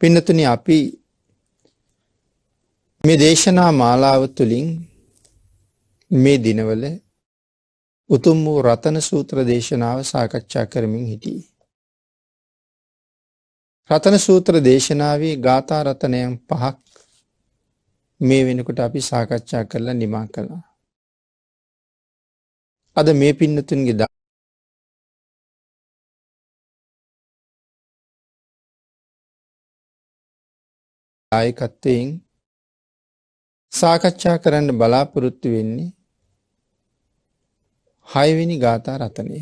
පින්නතුනි අපි මේ දේශනා මාලාව තුළින් මේ දිනවල උතුම් වූ රතන සූත්‍ර දේශනාව සාකච්ඡා කරමින් හිටිය. රතන සූත්‍ර දේශනාවේ ගාථා රතනයම් පහක් මේ වෙනකොට අපි සාකච්ඡා කරලා නිමා කළා. අද මේ පින්නතුන්ගේ දායකත්වයෙන් සාකච්ඡා කරන්න බලාපොරොත්තු වෙන්නේ හයවෙනි ගාථා රතනය.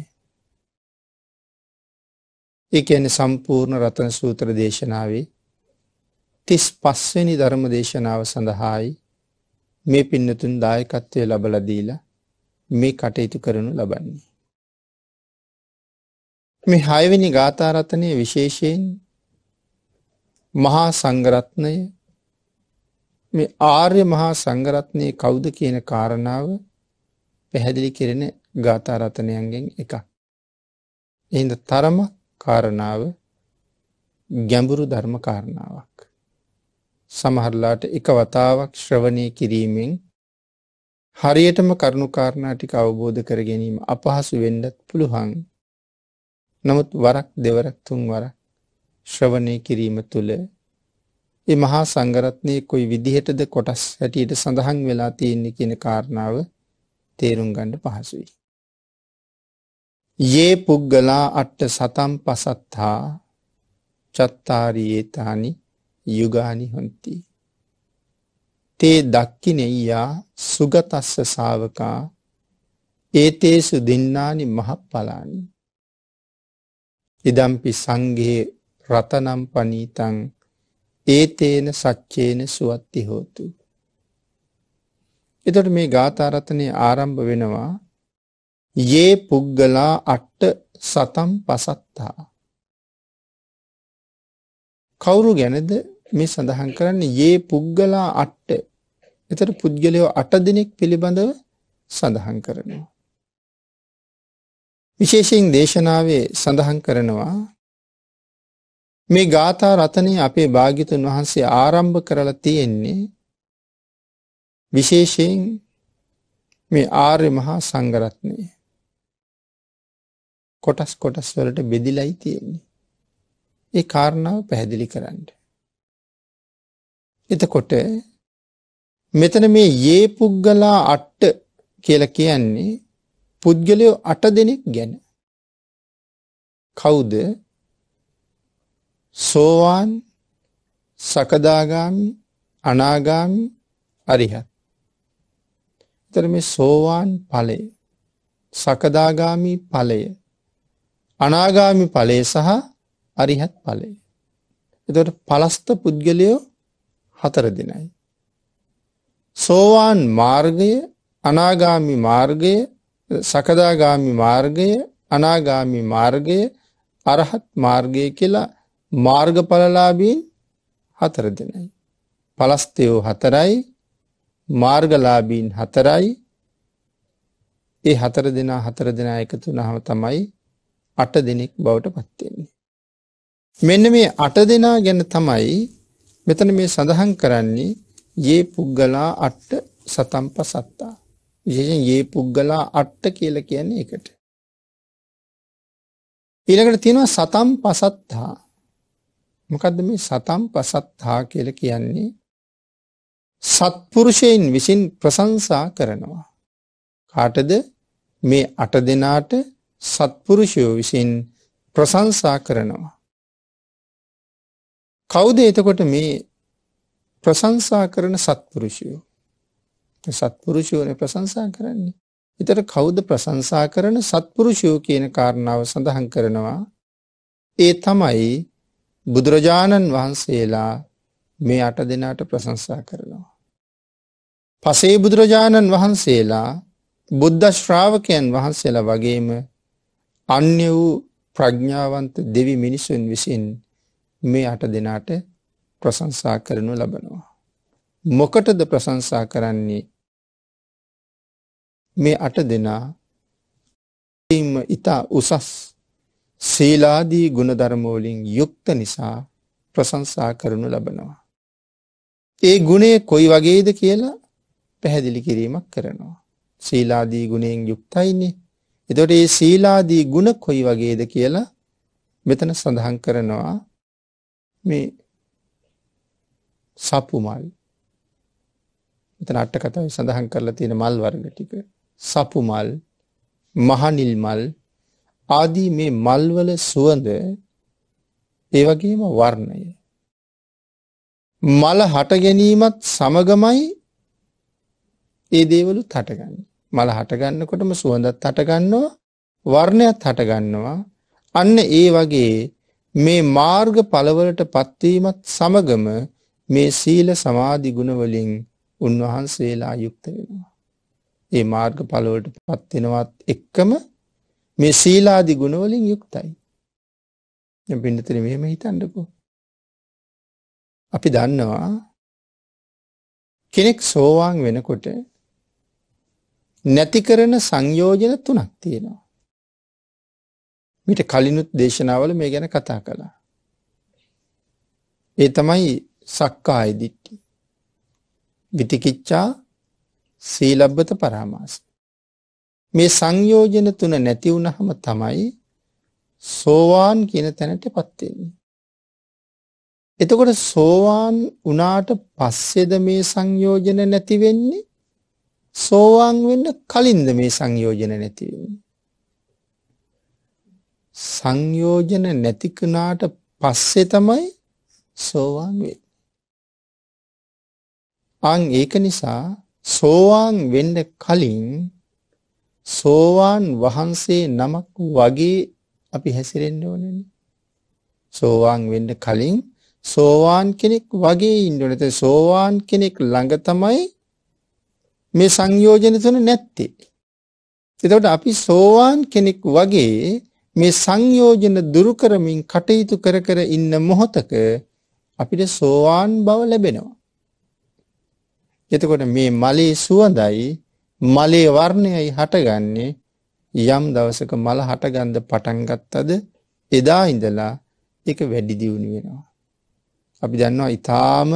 එක එන සම්පූර්ණ රතන සූත්‍ර දේශනාවේ තිස් පස්වෙනි ධර්ම දේශනාව සඳහායි මේ පින්නතුන් දායකත්වය ලබලදීලා මේ කටයුතු කරනු ලබන්නේ. මේ හයවෙනි ගාථාරතනය විශේෂයෙන් මහා සංගරත්නය මේ ආර්ය මහා සංගරත්නය කෞුද කියන කාරණාව පැහැදිලි කෙරෙන ගාථරතනයන්ගෙන් එක. එහිද තරම කාරණාව ගැඹුරු ධර්ම කාරණාවක්. සමහරලාට එක වතාවක් ශ්‍රවණය කිරීමෙන් හරියටම කරුණු කාරණාටික අවබෝධ කර ගැනීම අපහසු වෙන්ඩත් පුළුහන් නමුත් වරක් දෙවරක් තුන් වර ශ්‍රවණය කිරීම තුළ ඒ මහා සංඝරත්නයේ කොයි විදිහටද කොටස් හැටියට සඳහන් වෙලා තියෙන්නේ කියන කාරණාව තේරුම් ගන්න පහසුයි. යේ පුද්ගලා අට්ට සතම් පසත්හා චත්තාරයේතානි යුගානි හොන්ති. තේ දක්කිනෙයියා සුගතස්ස සාවකා ඒතේසු දෙන්නානි මහප්පලානි. ඉදම්පි සංගේ රතනම් පනීතං ඒ තේන සච්චේන සුවත්ති හෝතු. එතට මේ ගාථරතනය ආරම්භ වෙනවා ඒ පුද්ගලා අට්ට සතම් පසත්තා. කවුරු ගැනද මේ සඳහන් කරන්න ඒ පුද්ගලා අට්ට එතට පුද්ගලයෝ අට දෙනෙක් පිළිබඳව සඳහන් කරනවා. විශේෂයෙන් දේශනාවේ සඳහන් කරනවා මේ ගාථා රතනය අපේ භාගිතුන් වහන්සේ ආරම්භ කරලා තියෙන්නේ විශේෂයෙන් මේ ආර්ය මහා සංගරත්නය කොටස් කොටස් වලට බෙදිලයි තියෙන්නේ. ඒ කාරණාව පැහැදිලි කරන්න. එතකොට මෙතන මේ ඒ පුද්ගලා අට්ට කියල කියන්නේ පුද්ගලයෝ අට දෙනෙක් ගැන. කවුද සෝවාන් සකදාගාමි අනාගාමි අරිහත්. එතර මේ සෝවාන් පලය සකදාගාමි පලය අනාගාමි පලේ සහ අරිහත් පලේ. එතට පලස්ත පුද්ගලයෝ හතර දෙනයි. සෝවාන් මාර්ගය අනාගාමි මාර්ගය සකදාගාමි මාර්ගය අනාගාමි මාර්ගය අරහත් මාර්ගය කියලා මාර්ගඵලලාභී හතර දෙනයි. පලස්තයෝ හතරයි මාර්ගලාබීන් හතරයි ඒ හතර දෙනා හතර දෙනා එකතු නහම තමයි අට දෙනෙක් බවට පත්වෙන්නේ. මෙන්න මේ අට දෙනා ගැන තමයි මෙතන මේ සඳහන් කරන්නේ ඒ පුද්ගලා අට්ට සතම්ප සත්තා. විශේෂෙන් ඒ පුද්ගලා අට්ට කියල කියන්නේ එකට. ඊළකට තියෙනවා සතම් පසත්තා මොකද්ද මේ සතම් පසත්තා කියලා කියන්නේ? සත්පුරුෂයන් විසින් ප්‍රශංසා කරනවා. කාටද? මේ අට දෙනාට සත්පුරුෂයෝ විසින් ප්‍රශංසා කරනවා. කවුද එතකොට මේ ප්‍රශංසා කරන සත්පුරුෂයෝ? සත්පුරුෂයෝනේ ප්‍රශංසා කරන්නේ. ඊතර කවුද ප්‍රශංසා කරන සත්පුරුෂයෝ කියන කාරණාව සඳහන් කරනවා. ඒ තමයි බුදුරජාණන් වහන්සේලා මේ අට දෙනාට ප්‍රසංසා කරනවා. පසේ බුදුරජාණන් වහන්සේලා බුද්ධ ශ්‍රාවකයන් වහන්සේලා වගේම අන්‍ය වූ ප්‍රඥාවන්ත දෙවි මිනිසුන් විසින් මේ අට දෙනාට ප්‍රසංසා කරනු ලබනවා. මොකටද ප්‍රසංසා කරන්නේ මේ අට දෙනා ඉතා උසස් සීලාදී ගුණධර්ම වලින් යුක්ත නිසා ප්‍රශංසා කරනු ලබනවා. ඒ ගුණේ කොයි වගේද කියලා පැහැදිලි කිරීමක් කරනවා. සීලාදී ගුණයෙන් යුක්තයිනේ. එතකොට මේ සීලාදී ගුණ කොයි වගේද කියලා මෙතන සඳහන් කරනවා මේ සපු මල්. මෙතන අට කතාවේ සඳහන් කරලා තියෙන මල් වර්ග ටික. සපු මල්, මහනිල් මල්, ආදී මේ මල්වල සුවඳ ඒ වගේම වර්ණය මල හට ගැනීමත් සමගමයි ඒ දේවලුත් හටගන්න මල හටගන්නකොටම සුවඳත් හටගන්නවා වර්ණයත් හටගන්නවා අන්න ඒ වගේ මේ මාර්ග පලවලට පත්වීමත් සමගම මේ සීල සමාධි ගුණවලින් උන්වහන්සේලා යුක්ත වෙනවා. ඒ මාර්ග පලවලට පත්වෙනවත් එක්කම මේ සීලාදි ගුණවලින් යුක්තයි. පිඩතර මෙම හිතන්නකෝ. අපි දන්නවා කෙනෙක් සෝවාන් වෙනකොට නැති කරන සංයෝජන තුනක් තියෙනවා. මිට කලිනුත් දේශනාවල මේ ගැන කතා කළා. ඒ තමයි සක්කා අයිදිට්ටි. විතිකිච්චා සීලබ්බත පරාමාස. මේ සංයෝජන තුන නැති වුණහම තමයි සෝවාන් කියන තැනටපත් වෙන්නේ. එතකොට සෝවාන් වුණාට පස්සේද මේ සංයෝජන නැති වෙන්නේ? සෝවාන් වෙන්න කලින්ද මේ සංයෝජන නැති වෙන්නේ? සංයෝජන නැති කනාට පස්සේ තමයි සෝවාන් වෙන්නේ. ආන් ඒක නිසා සෝවාන් වෙන්න කලින් සෝවාන් වහන්සේ නමක් වගේ අපි හැසිරෙන්න ඕනනේ. සෝවාන් වෙන්න කලින් සෝවාන් කෙනෙක් වගේ ඉන්න ඕනේ. සෝවාන් කෙනෙක් ළඟ තමයි මේ සංයෝජන තුන නැත්තේ. එතකොට අපි සෝවාන් කෙනෙක් වගේ මේ සංයෝජන දුරු කරමින් කටයුතු කර කර ඉන්න මොහොතක අපිට සෝවාන් බව ලැබෙනවා. එතකොට මේ මලේ සුවඳයි මලේ වර්ණයයි හටගන්නේ යම් දවසක මල හටගන්ධ පටන්ගත්තද එදා ඉඳලා එක වැඩිදිවුණු වෙනවා. අපි දන්නවා ඉතාම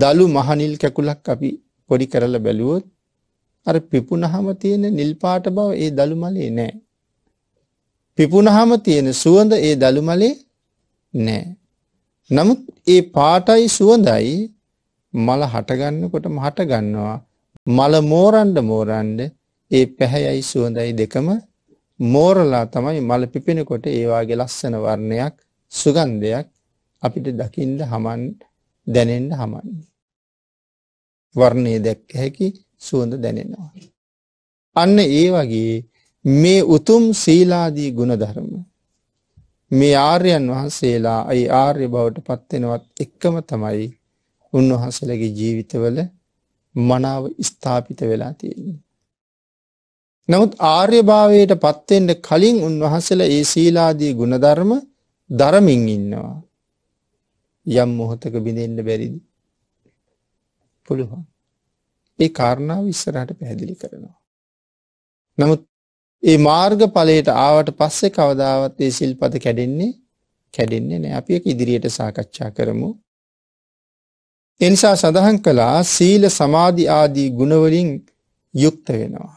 දළු මහනිල් කැකුලක් අපි පොඩි කරල බැලුවොත් අර පිපුණහම තියෙන නිල්පාට බව ඒ දළු මලේ නෑ. පිපුණහම තියෙන සුවඳ ඒ දළු මලේ නෑ. නමුත් ඒ පාටයි සුවඳයි මල හටගන්නකොටම හටගන්නවා මල මෝරන්ඩ මෝරන්ඩ ඒ පැහැයයි සුවඳයි දෙකම මෝරලා තමයි මල පිපෙනකොට ඒවාගේ ලස්සන වර්ණයක් සුගන්ධයක් අපිට දකිින්ද හමන් දැනෙන්ට හමන්නේ. වර්ණය දැක්ක හැකි සුවඳ දැනෙනවා. අන්න ඒ වගේ මේ උතුම් සීලාදී ගුණධර්ම මේ ආර්යන් වහන්සේලා අයි ආර්ය බවට පත්වෙනවත් එක්කම තමයි උන්වහන්සලගේ ජීවිතවල මනාව ස්ථාපිත වෙලා තියෙන්නේ. නමුත් ආර්යභාවයට පත්වෙන්ට කලින් උන්වහසල ඒ සීලාදී ගුණධර්ම දරමින් ඉන්නවා. යම් මොහොතක බිඳෙන්න්න බැරිදි. පුළුවන්. ඒ කාරණාව විස්සරහට පැහැදිලි කරනවා. නමුත් ඒ මාර්ග පලයට ආවට පස්සේ කවදාවත් ඒ සිල්පද කැඩෙන්නේ කැඩෙන්නේ නෑ අපි ඉදිරියට සාකච්ඡා කරමු එනිසා සඳහන් කළා සීල සමාධි ආදී ගුණවලින් යුක්ත වෙනවා.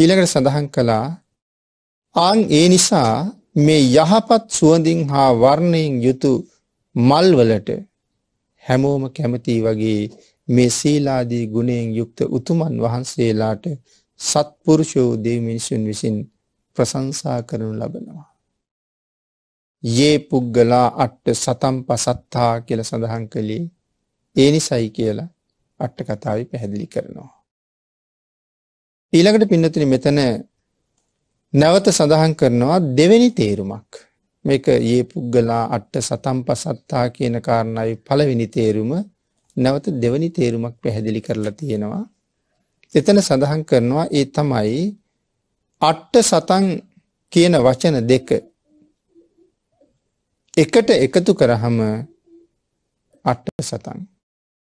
ඊළඟට සඳහන් කළා ආන් ඒ නිසා මේ යහපත් සුවඳින් හා වර්ණයෙන් යුතු මල්වලට හැමෝම කැමති වගේ මේ සීලාදී ගුණයෙන් යුක්ත උතුමන් වහන්සේලාට සත්පුරුෂෝ දෙව් මිනිසුන් විසින් ප්‍රශංසා කරනු ලබනවා. ඒ පුද්ගලා අට්ට සතම් පසත්තා කියල සඳහන් කළේ ඒ නිසයි කියලා අට්ට කතාව පැහැදිලි කරනවා. ඊළඟට පින්නතින මෙතන නැවත සඳහන් කරනවා දෙවැනි තේරුමක්. මේක ඒ පුද්ගලා අට්ට සතම් පසත්තා කියන කාරණයි පළවෙනි තේරුම නැවත දෙවනි තේරුමක් පැහැදිලි කරලා තියෙනවා. එතන සඳහන් කරනවා ඒ තමයි අට්ට සතන් කියන වචන දෙක එකට එකතු කරහම අට්ට සතන්.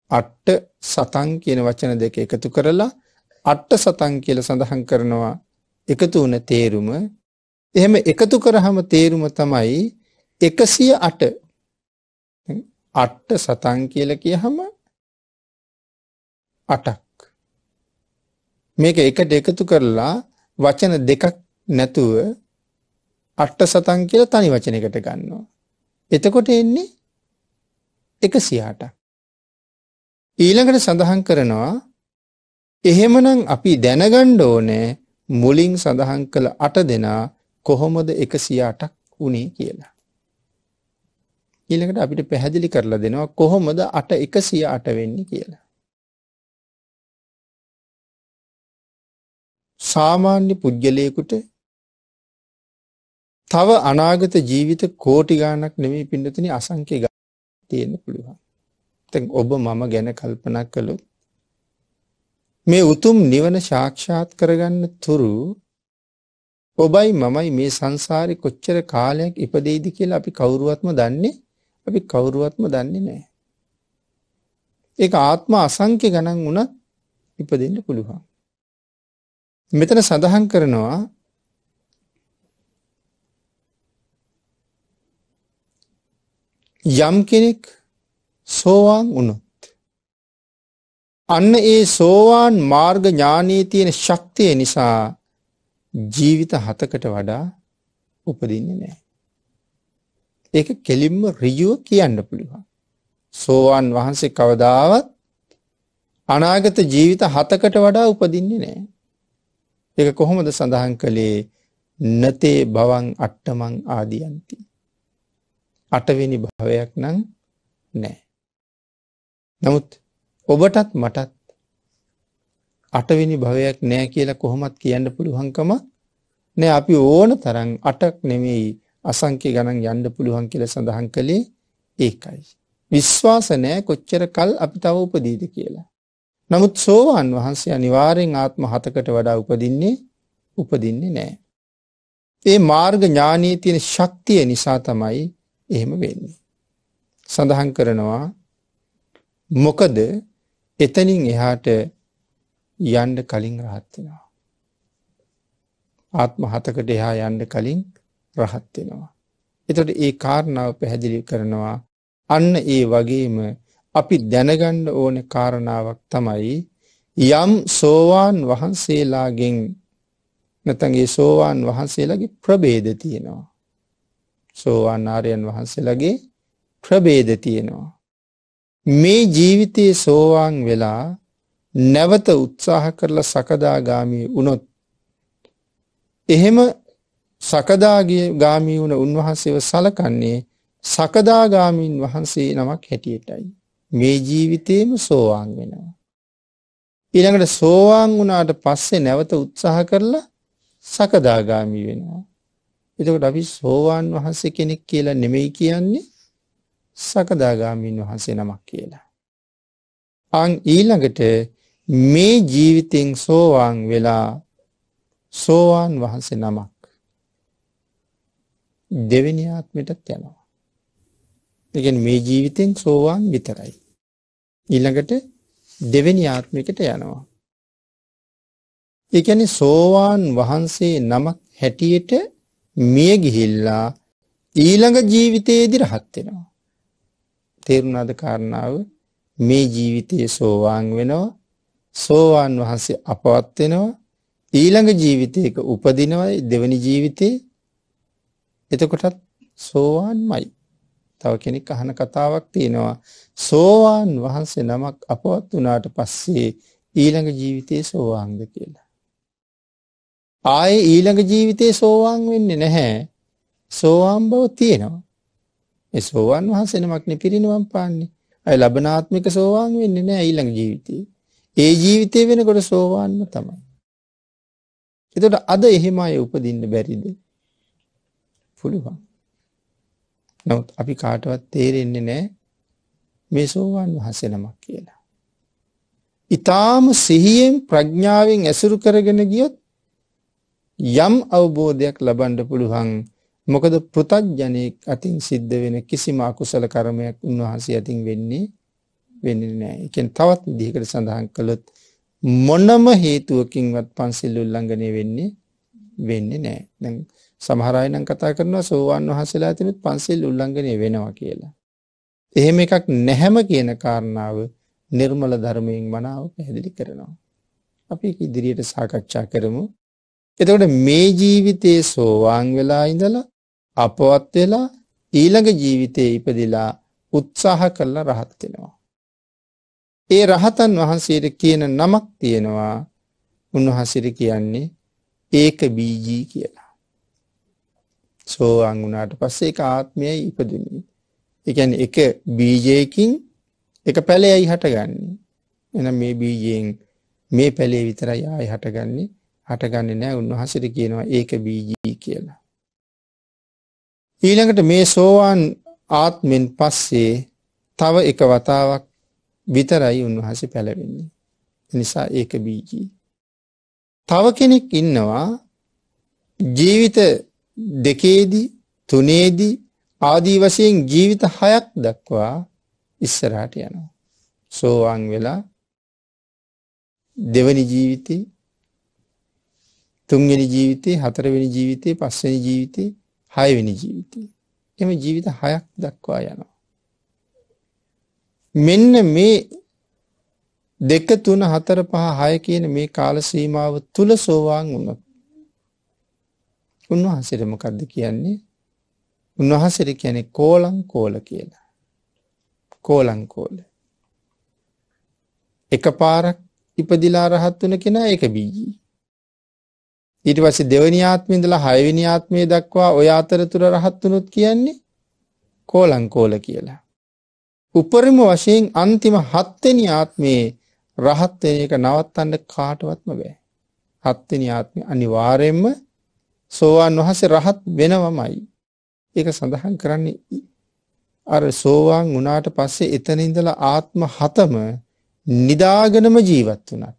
අට්ට සතන් කියන වචන දෙක එකතු කරලා අට්ට සතන් කියල සඳහන් කරනවා එකතු වන තේරුම එහෙම එකතු කරහම තේරුම තමයි එකසිය අට අට්ට සතන් කියල කිය හම අටක් මේක එකට එකතු කරලා වචන දෙකක් නැතුව අට්ට සතන් කියලා තනි වචනකට ගන්නවා එතකොට එන්නේ එක සියාට. ඊළඟට සඳහන් කරනවා එහෙමනම් අපි දැනගණ්ඩ ඕනෑ මුලින් සඳහන් කළ අට දෙනා කොහොමද එක සියාටක් වනේ කියලා. ඊළඟට අපිට පැහැදිලි කරලා දෙනවා කොහොමද අට එක සිය අට වෙන්න කියලා. සාමාන්‍ය පුද්ගලයකුට තව අනාගත ජීවිත කෝටි ගානක් නෙමී පිඩතින අසංකේ ග තියෙන පුළුවන්. තැන් ඔබ මම ගැන කල්පනක් කළු මේ උතුම් නිවන ශාක්ෂාත් කරගන්න තුරු ඔබයි මමයි මේ සංසාරි කොච්චර කාලයක් ඉපදේදි කියලා අපි කවුරුවත්ම දන්නේ අපි කවුරුවත්ම දන්නේ නෑ. ඒ ආත්ම අසංක්‍ය ගණන් වුණත් ඉපදෙන්ට පුළුවන්. මෙතන සඳහන් කරනවා යම් කෙනෙක් සෝවාන් වුණොත් අන්න ඒ සෝවාන් මාර්ග ඥානයේ තියෙන ශක්තිය නිසා ජීවිත හතකට වඩා උපදින්නේ නෑ. ඒක කෙලින්ම රිජුව කියන්න පුළුවන්. සෝවාන් වහන්සේ කවදාවත් අනාගත ජීවිත හතකට වඩා උපදින්නේ නෑ. ඒක කොහොමද සඳහන් කළේ නතේ බවන් අට්ටමං ආදියන්ති. අටවෙනි භවයක් නං නෑ. නමුත් ඔබටත් මටත් අටවෙනි භවයක් නෑ කියලා කොහොමත් කියන්න පුළුවන්කම නෑ අපි ඕන තරන් අටක් නෙමෙයි අසංකේ ගණන් යන්න පුළුවන් කියලා සඳහන් කළේ ඒකයි. විශ්වාස නෑ කොච්චර කල් අපි තව උපදීද කියලා. නමුත් සෝවාන් වහන්සේ අනිවාර්යෙන් ආත්ම හතකට වඩා උපදින්නේ උපදින්නේ නෑ. ඒ මාර්ග ඥානයේ තියෙන ශක්තිය නිසා තමයි එහෙම වෙන්නේ. සඳහන් කරනවා මොකද එතනින් එහාට යන්ඩ කලින් රහත්වෙනවා. ආත්ම හතකට එහා යන්ඩ කලින් රහත්වෙනවා. එතට ඒ කාරණාව පැහැදිලි කරනවා අන්න ඒ වගේම අපි දැනගණ්ඩ ඕන කාරණාවක් තමයි යම් සෝවාන් වහන්සේලාගෙන් නැතන්ගේ සෝවාන් වහන්සේලාගේ ප්‍රබේද තියෙනවා. සෝවාන් ආර්යයන් වහන්සේලාගේ ප්‍රභේද තියෙනවා. මේ ජීවිතයේ සෝවාන් වෙලා නැවත උත්සාහ කරලා සකදාගාමී වුණොත් එහෙම සකදාගිය ගාමී වුණ උන්වහන්සේව සලකන්නේ සකදාගාමීන් වහන්සේ නමක් හැටියටයි. මේ ජීවිතේම සෝවාන් වෙනවා. ඊළඟට සෝවාන් වුණාට පස්සේ නැවත උත්සාහ කරලා සකදාගාමී වෙනවා. එතකොට අපි සෝවාන් වහන්සේ කෙනෙක් කියලා නෙමෙයි කියන්නේ සකදාගාමීන් වහන්සේ නමක් කියලා. අන් ඊළඟට මේ ජීවිතෙන් සෝවාන් වෙලා සෝවාන් වහන්සේ නමක් දෙවෙනි ආත්මයටත් යනවා. ඒ කියන්නේ මේ ජීවිතෙන් සෝවාන් විතරයි. ඊළඟට දෙවෙනි ආත්මයකට යනවා. ඒ කියන්නේ සෝවාන් වහන්සේ නමක් හැටියට මිය ගිහිල්ලා ඊළඟ ජීවිතයේදි රහත් වෙනවා. තේරුණාද කාරණාව මේ ජීවිතයේ සෝවාන් වෙනවා සෝවාන් වහන්සේ අපවත් වෙනවා ඊළඟ ජීවිතයක උපදිනවා දෙවනි ජීවිතේ එතකොටත් සෝවාන්මයි තව කෙනෙක් අහන කතාවක් තියෙනවා සෝවාන් වහන්සේ නමක් අපවත් වුණාට පස්සේ ඊළඟ ජීවිතයේ සෝවාන්ද කියලා ආයේ ඊළඟ ජීවිතේ සෝවාන් වෙන්නේ නැහැ. සෝවාන් බව තියෙනවා. මේ සෝවාන් වහන්සේ නමක් නිපිරිනවම් පාන්නේ. අය ලබනාත්මික සෝවාන් වෙන්නේ නැහැ ඊළඟ ජීවිතේ. ඒ ජීවිතේ වෙනකොට සෝවාන්ම තමයි. එතකොට අද එහෙම අය උපදින්න බැරිද? පුළුවන්. නමුත් අපි කාටවත් තේරෙන්නේ නැහැ මේ සෝවාන් වහන්සේ නමක් කියලා. ඊටාම සිහියෙන් ප්‍රඥාවෙන් ඇසුරු කරගෙන ගියොත් යම් අවබෝධයක් ලබන්ඩ පුළුවන් මොකද පෘතජ්ජනයෙක් අතින් සිද්ධ වෙන කිසිම අකුසල කරමයක් උන්වහන්සේ අතින් වෙන්නේ වෙන්න නෑ එකෙන් තවත් විදිහකට සඳහන් කළොත් මොනම හේතුවකින්වත් පන්සිල් උල්ලංඝනය වෙන්නේ වෙන්නේ නෑ දැන් සමහර අය නම් කතා කරනවා සෝවාන් වහන්සේලා තිනුත් පන්සිල් උල්ලංඝනය වෙනවා කියලා එහෙම එකක් නැහැම කියන කාරණාව නිර්මල ධර්මයෙන් මනාව පැහැදිලි කරනවා අපි ඉදිරියට සාකච්ඡා කරමු එතකොට මේ ජීවිතයේ සෝවාන් වෙලා ඉඳලා අපවත් වෙලා ඊළඟ ජීවිතයේ ඉපදිලා උත්සාහ කරලා රහත් වෙනවා. ඒ රහතන් වහන්සේට කියන නමක් තියෙනවා උන්වහන්සේට කියන්නේ ඒක බීජී කියලා. සෝවාන් වුණාට පස්සේ ඒක ආත්මයයි ඉපදුනේ. ඒ කියන්නේ එක බීජයකින් එක පැලයයි හටගන්නේ. එහෙනම් මේ බීජයෙන් මේ පැලේ විතරයි ආයි හටගන්නේ. හටගන්න නෑ උන්වහසට කියනවා ඒක බීජී කියලා. ඊළඟට මේ සෝවාන් ආත්මෙන් පස්සේ තව එක වතාවක් විතරයි උන්වහස පැලවෙන්නේ. නිසා ඒක බීජී. තව කෙනෙක් ඉන්නවා ජීවිත දෙකේදී තුනේදී ආදී වශයෙන් ජීවිත හයක් දක්වා ඉස්සරහට යනවා. සෝවාන් වෙලා දෙවනි ජීවිතේ තුන්වෙනි ජීවිතේ හතරවෙනි ජීවිතේ පස්වෙනි ජීවිතේ හයවෙනි ජීවිතේ එම ජීවිත හයක් දක්වා යනවා මෙන්න මේ දෙක තුන හතර පහ හය කියන මේ කාල සීමාව තුල සෝවාන් වුණොත් උන්වහන්සේට මොකද්ද කියන්නේ උන්වහන්සේට කියන්නේ කෝලං කෝල කියලා කෝලං කෝල එකපාරක් ඉපදිලා රහත් වුණ කෙනා ඒක බීජී ඊට පස්සේ දෙවෙනි ආත්මේ ඉඳලා හයවෙනි ආත්මය දක්වා ඔය අතරතුර රහත් වුණොත් කියන්නේ කෝලංකෝල කියලා. උපරිම වශයෙන් අන්තිම හත්වෙනි ආත්මයේ රහත් වෙන එක නවත්තන්න කාටවත්ම බෑ. හත්වෙනි ආත්මය අනිවාර්යයෙන්ම සෝවාන් වහන්සේ රහත් වෙනවමයි. ඒක සඳහන් කරන්නේ අර සෝවාන් වුණාට පස්සේ එතන ඉඳලා ආත්ම හතම නිදාගෙනම ජීවත් වුණත්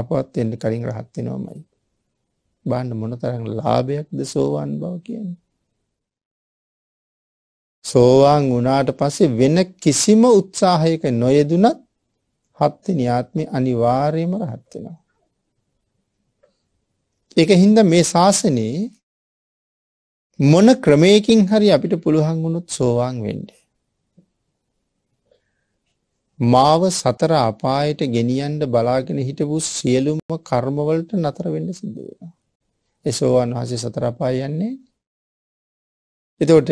අපවත් වෙන්න කලින් රහත් වෙනවමයි. බාන්න මොනතරම් ලාභයක්ද සෝවාන් බව කියන්නේ. සෝවාන් වුණාට පස්සේ වෙන කිසිම උත්සාහයක නොයෙදුනත් හත්වෙනි ආත්මේ අනිවාර්යයෙන්ම රහත් වෙනවා. ඒක හින්දා මේ ශාසනයේ මොන ක්‍රමයකින් හරි අපිට පුළුවන් වුණොත් සෝවාන් වෙන්නේ. මාව සතර අපායට ගෙනියන්න බලාගෙන හිටපු සියලුම කර්මවලට නතර වෙන්න සිද්ධ වෙනවා. ඒ සෝවාන් වහන්සේ සතර අපාය යන්නේ. එතකොට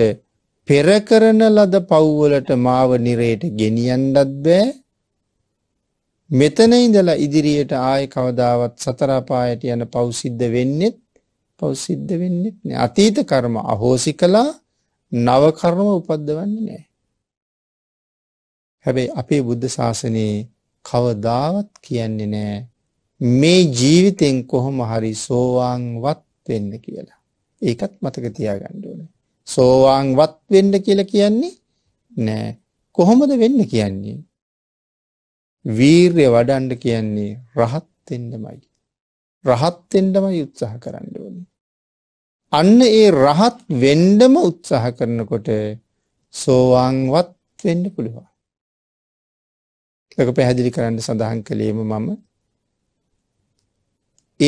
පෙර කරන ලද පව්වලට මාව නිරේට ගෙනියන්නත් බෑ. මෙතන ඉඳලා ඉදිරියට ආයේ කවදාවත් සතර අපායට යන පව් සිද්ධ වෙන්නේත් පව් සිද්ධ වෙන්නේත් නෑ. අතීත කර්ම අහෝසි කළා නව කර්ම උපද්දවන්නේ නෑ. හැබැයි අපේ බුද්ධ ශාසනයේ කවදාවත් කියන්නේ නෑ මේ ජීවිතෙන් කොහොම හරි සෝවාන්වත් වෙන්න කියලා. ඒකත් මතක තියාගන්න ඕනේ. සෝවාන්වත් වෙන්න කියලා කියන්නේ නෑ. කොහොමද වෙන්න කියන්නේ? වීරය වඩන්න කියන්නේ රහත් වෙන්නමයි. රහත් වෙන්නමයි උත්සාහ කරන්න ඕනේ. අන්න ඒ රහත් වෙන්නම උත්සාහ කරනකොට සෝවාන්වත් වෙන්න පුළුවන්. එක පැහැදිලි කරන්න සඳහන් කළේම මම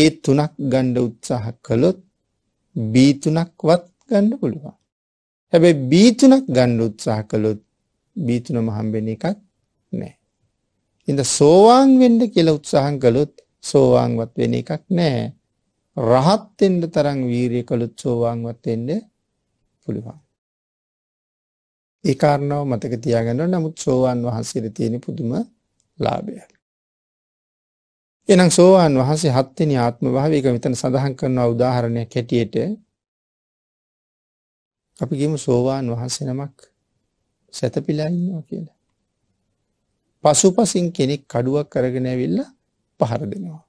ඒ තුනක් ගණ්ඩ උත්සාහ කළොත් බීතුනක්වත් ගණ්ඩ පුළුවන් හැබැ බීතුනක් ගණ්ඩ උත්සාහ කළොත් බීතුන මහම්බෙන එකක් නෑ ඉඳ සෝවාන් වෙන්ඩ කියලා උත්සාහන් කළොත් සෝවාන්වත් වෙන එකක් නෑ රහත්තෙන්ට තරං වීරය කළුත් සෝවාන්වත් එෙන්ඩ පුළුවන් ඒ කාරණාව මතක තියාගන්න නමුත් සෝවාන් වහන්සේට තියෙන පුදුම ලාභය. එනම් සෝවාන් වහන්සේ හත්වෙනි ආත්ම භාවයක මෙතන සඳහන් කරනවා උදාහරණයක් හැටියට අපි කියමු සෝවාන් වහන්සේ නමක් සැතපීලා ඉන්නවා කියලා. පසුපසින් කෙනෙක් කඩුවක් අරගෙන ඇවිල්ලා පහර දෙනවා.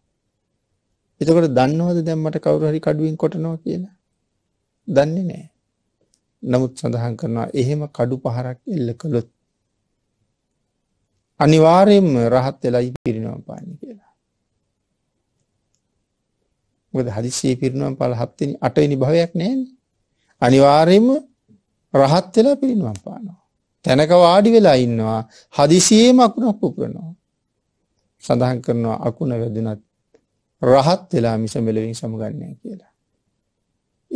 එතකොට දන්නවද දැන් මට කවුරු හරි කඩුවෙන් කොටනවා කියලා? දන්නේ නැහැ. නමුත් සඳහන් කරනවා එහෙම කඩු පහරක් එල්ල කළොත්. අනිවාරයෙන්ම රහත් වෙලයි පිරිනවම් පානි කියලා. ගොද හදිසියේ පිරිනවම් පල හත්තනි අටයිනි භවයක් නෑන. අනිවාරයෙන්ම රහත් වෙලා පිරිනවම් පානවා. තැනක වාඩි වෙලා ඉන්නවා හදිසියේම අකුණක් උපරනවා. සඳහන් කරනවා අකුණ වැදනත් රහත් වෙලා මිස මෙලවින් සමගන්නය කියලා.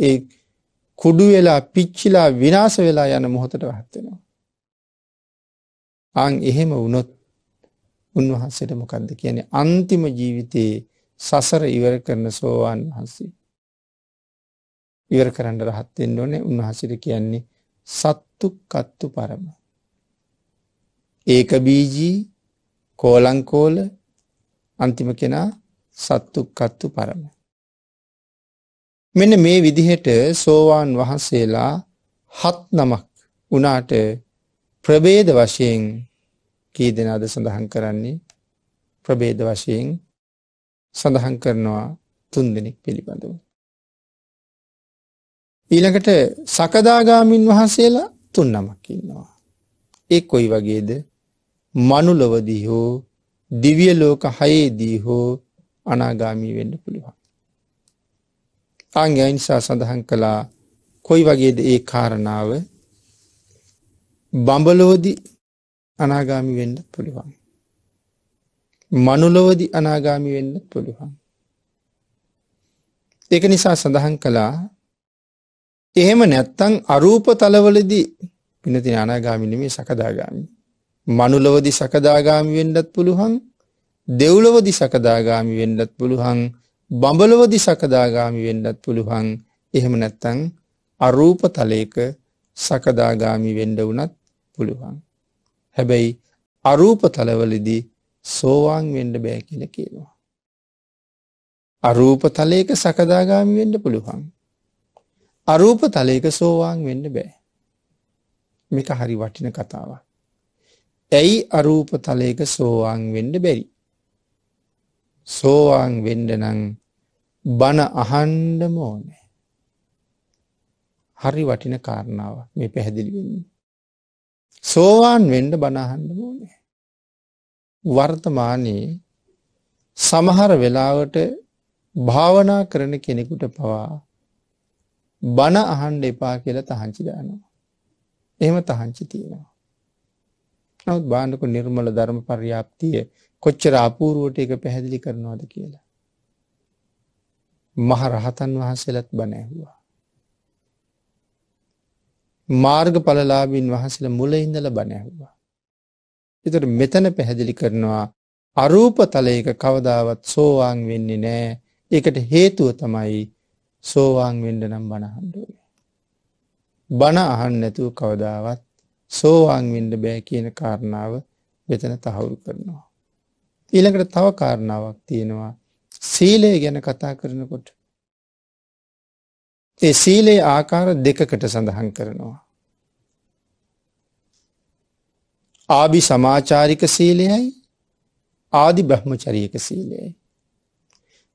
ඒ කුඩු වෙලා පිච්චිලා විනාස වෙලා යන මොහොතට හත් වෙනවා. අං එහෙම වුණොත් උන්වහන්සේට මොකක්ද කියන්නේ අන්තිම ජීවිතයේ සසර ඉවර කරන සෝවාන් වහන්සේ. ඉවර කරන්න රහත්වෙන්න ඕනේ උන්වහන්සේට කියන්නේ සත්තු කත්තු පරම. ඒක බීජී කෝලංකෝල අන්තිම කෙනා සත්තු කත්තු පරම. මෙන්න මේ විදිහට සෝවාන් වහන්සේලා හත් නමක් වුණාට ප්‍රභේද වශයෙන් කී දෙනාද සඳහන් කරන්නේ ප්‍රභේද වශයෙන් සඳහන් කරනවා තුන් දෙනෙක් පිළිබඳව. ඊළඟට සකදාගාමින් වහන්සේලා තුන් නමක් ඉන්නවා. ඒ කොයි වගේද මනුලොවදී හෝ දිවිය ලෝක හයේදී හෝ අනාගාමී වෙන්න පුළුවන්. අං අයිනිසා සඳහන් කළා කොයි වගේද ඒ කාරණාව බඹලෝදි අනාගාමි වෙන්න පුළුවන්. මනුලෝදි අනාගාමි වෙන්න පුළුවන්. ඒක නිසා සඳහන් කළා එහෙම නැත්තං අරූප තලවලදි පිනති අනාගාමිනමේ සකදාගාමි. මනුලවදි සකදාගාමි වෙන්නත් පුළුවන් දෙව්ලොවදි සකදාගාමි වෙන්නත් පුළුවන් බඹලොවදි සකදාගාමි වෙන්නත් පුළුවන් එහෙම නැත්තං අරූප තලයක සකදාගාමි වෙන්ඩ වනත් පුළුවන්. හැබැයි අරූප තලවලදී සෝවාන් වෙන්ඩ බෑ කියල කියවා. අරූප තලයක සකදාගාමි වෙන්ඩ පුළුවන්. අරූප තලයක සෝවාන් වෙන්න බෑ. මේක හරි වටින කතාව. ඇයි අරූප තලයක සෝවාන් වෙන්ඩ බැරි. සෝවාන් වෙන්ඩ නං බණ අහන්ඩම ඕනේ. හරි වටින කාරණාව මේ පැහැදිලිවෙන්න. සෝවාන් වෙන්ඩ බණහන්ඩම ඕනේ. වර්තමානයේ සමහර වෙලාවට භාවනා කරන කෙනෙකුට පවා බණ අහන්ඩ එපා කියලා තහංචි දානවා. එහෙම තහංචි තියෙනවා. නවත් බාණ්ඩක නිර්මල ධර්ම පර්යාප්තිය කොච්චර අපූරුවට එක පැහැදිලි කරනවාද කියලා. මහරහතන් වහන්සේලත් බණැහුවා. මාර්ග පලලාබීන් වහන්සේල මුල ඉඳල බණැහුවා. එතට මෙතන පැහැදිලි කරනවා අරූප තලයක කවදාවත් සෝවාන් වෙන්නේ නෑ ඒකට හේතුව තමයි සෝවාන් වෙන්ඩ නම් බණහන්ඩුවන. බණ අහන් නැතුව කවදාවත් සෝවාන් වෙන්ඩ බෑ කියන කාරණාව මෙතන තහවුරු කරනවා. ඊළඟට තව කාරණාවක් තියෙනවා සීලය ගැන කතා කරනකොට. ඒ සීලේ ආකාර දෙකකට සඳහන් කරනවා. ආබි සමාචාරික සීලයයි ආදි බ්‍රහ්මචරියක සීලයයි.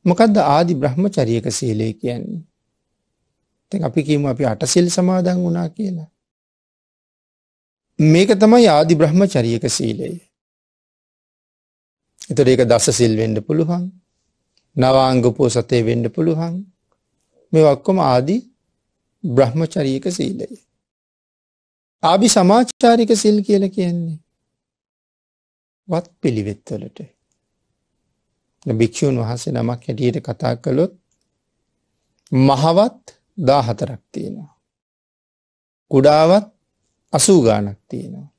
මොකදද ආදි බ්‍රහ්මචරියක සීලය කියන්නේ. තැන් අපි කියම අපි අටසිල් සමාදන් වනා කියලා. මේක තමයි ආදි බ්‍රහ්මචරියක සීලය. එතට ඒක දස සිල් වෙන්ඩ පුළුවන් නවාංගපෝ සතය වෙන්ඩ පුළුවන් මේ ඔක්කොම ආදී බ්‍රහ්මචරීක සීලය. ආබි සමාචාරික සිල් කියල කියන්නේ. වත් පිළිවෙත්වලට. භික්‍ෂූන් වහසේ නමක් හැටියට කතා කළොත් මහවත් දාහතරක් තියෙනවා. කුඩාවත් අසූගානක් තියෙනවා.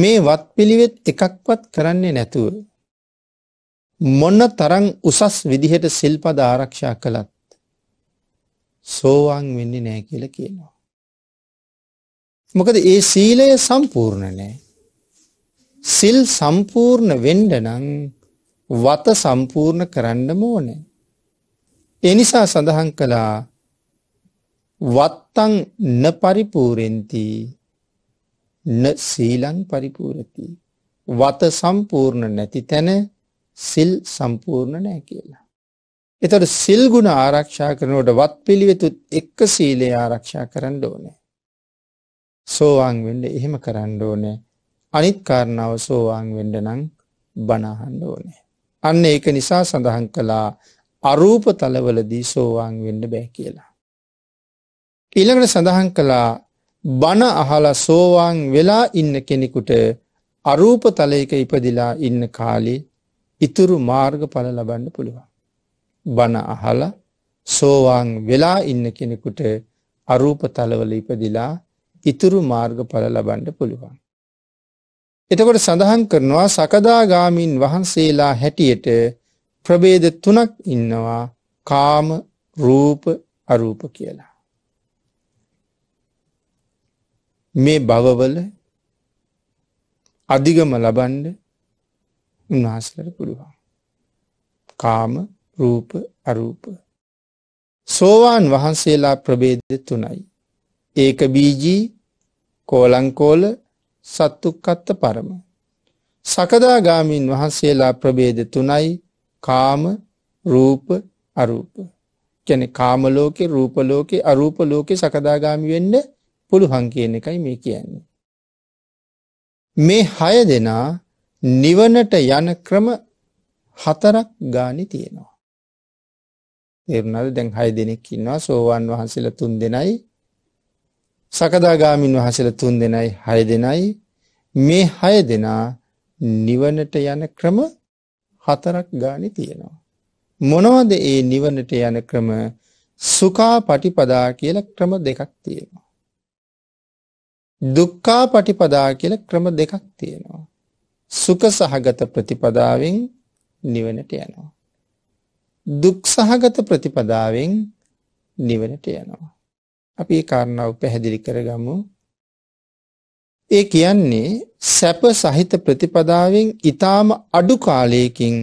මේ වත් පිළිවෙත් එකක්වත් කරන්නේ නැතුව මොන්න තරං උසස් විදිහට සිල්පද ආරක්ෂා කළත් සෝවාන් වෙන්නේ නෑ කියල කියනවා. මොකද ඒ සීලය සම්පූර්ණ නෑ. සිල් සම්පූර්ණ වෙන්ඩ නං වත සම්පූර්ණ කරන්න මෝනේ. එනිසා සඳහන් කළා වත්තං න පරිපූරෙන්ති න සීලං පරිපූරති වත සම්පූර්ණ නැති තැන සිල් සම්පූර්ණ නැහැ කියලා. එතකොට සිල් ගුණ ආරක්ෂා කරනකොට වත්පිළිවෙතුත් එක්ක සීලය ආරක්ෂා කරන්න ඕනේ. සෝවාන් වෙන්න එහෙම කරන්න ඕනේ. අනිත් කාරණාව සෝවාන් වෙන්න නම් බණ අහන්න ඕනේ. අන්න ඒක නිසා සඳහන් කළා අරූප තලවලදී සෝවාන් වෙන්න බෑ කියලා. ඊළඟට සඳහන් කළා බණ අහලා සෝවාන් වෙලා ඉන්න කෙනෙකුට අරූප තලයක ඉපදිලා ඉන්න කාලේ ඉතුරු මාර්ගඵල ලබන්න පුළුවන්. බණ අහල සෝවාන් වෙලා ඉන්න කෙනෙකුට අරූප තලවල ඉපදිලා ඉතුරු මාර්ගඵල ලබන්න පුළුවන්. එතකොට සඳහන් කරනවා සකදාගාමීන් වහන්සේලා හැටියට ප්‍රබේද තුනක් ඉන්නවා කාම රූප අරූප කියලා. මේ බවවල අධිගම ලබන්ඩ උන්වහසලට පුළුවන්. කාම රූප අරූප. සෝවාන් වහන්සේලා ප්‍රබේද තුනයි. ඒක බීජී කෝලංකෝල සත්තුක්කත්ත පරම. සකදාගාමීන් වහන්සේලා ප්‍රබේද තුනයි කාම රූප අරූප. කැනෙ කාමලෝකෙ රූපලෝකෙ අරූපලෝකෙ සකදාගාමි වෙන්න පුළුහන් කියන එකයි මේ කියන්නේ. මේ හය දෙනා නිවනට යන ක්‍රම හතරක් ගානි තියෙනවා. එරනල් දැන් හය දෙනෙක් ඉන්නවා සෝවාන් වහන්සේල තුන් දෙනයි සකදාගාමින් වහසල තුන් දෙනයි හය දෙනයි මේ හය දෙනා නිවනට යන ක්‍රම හතරක් ගානි තියෙනවා. මොනවද ඒ නිවනට යන ක්‍රම සුකා පටිපදා කියල ක්‍රම දෙකක් තියෙනවා. දුක්කා පටිපදා කියල ක්‍රම දෙකක් තියෙනවා. සුඛ සහගත ප්‍රතිපදාවෙන් නිවනට යනවා. දුක් සහගත ප්‍රතිපදාවෙන් නිවනට යනවා. අපි ඒ කාරණාව පැහැදිලි කරගමු. ඒ කියන්නේ සැප සහිත ප්‍රතිපදාවෙන් ඊටාම අඩු කාලයකින්